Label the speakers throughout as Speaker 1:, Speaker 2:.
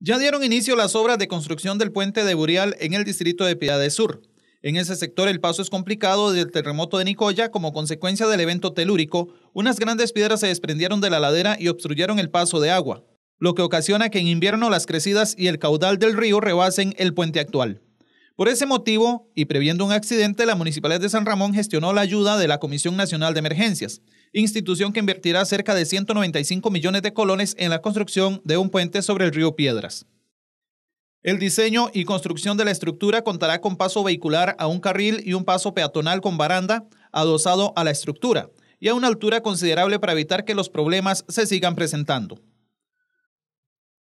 Speaker 1: Ya dieron inicio las obras de construcción del puente de Burial en el distrito de de Sur. En ese sector el paso es complicado desde el terremoto de Nicoya como consecuencia del evento telúrico. Unas grandes piedras se desprendieron de la ladera y obstruyeron el paso de agua, lo que ocasiona que en invierno las crecidas y el caudal del río rebasen el puente actual. Por ese motivo, y previendo un accidente, la Municipalidad de San Ramón gestionó la ayuda de la Comisión Nacional de Emergencias, institución que invertirá cerca de 195 millones de colones en la construcción de un puente sobre el río Piedras. El diseño y construcción de la estructura contará con paso vehicular a un carril y un paso peatonal con baranda adosado a la estructura y a una altura considerable para evitar que los problemas se sigan presentando.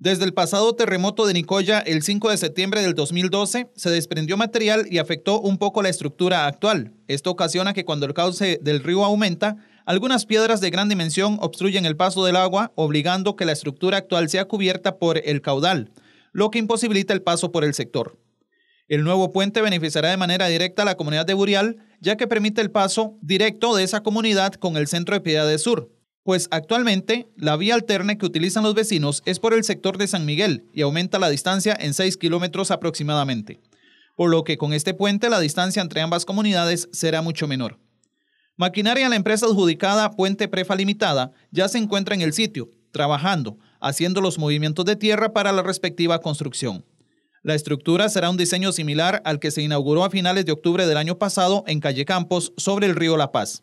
Speaker 1: Desde el pasado terremoto de Nicoya el 5 de septiembre del 2012 se desprendió material y afectó un poco la estructura actual. Esto ocasiona que cuando el cauce del río aumenta, algunas piedras de gran dimensión obstruyen el paso del agua, obligando que la estructura actual sea cubierta por el caudal, lo que imposibilita el paso por el sector. El nuevo puente beneficiará de manera directa a la comunidad de Burial, ya que permite el paso directo de esa comunidad con el centro de Piedad Sur, pues actualmente la vía alterna que utilizan los vecinos es por el sector de San Miguel y aumenta la distancia en 6 kilómetros aproximadamente, por lo que con este puente la distancia entre ambas comunidades será mucho menor. Maquinaria de la empresa adjudicada Puente Prefa Limitada ya se encuentra en el sitio, trabajando, haciendo los movimientos de tierra para la respectiva construcción. La estructura será un diseño similar al que se inauguró a finales de octubre del año pasado en Calle Campos, sobre el río La Paz.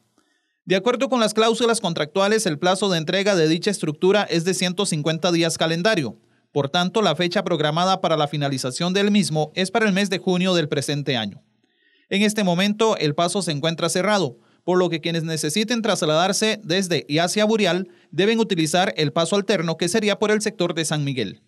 Speaker 1: De acuerdo con las cláusulas contractuales, el plazo de entrega de dicha estructura es de 150 días calendario. Por tanto, la fecha programada para la finalización del mismo es para el mes de junio del presente año. En este momento, el paso se encuentra cerrado, por lo que quienes necesiten trasladarse desde y hacia Burial deben utilizar el paso alterno que sería por el sector de San Miguel.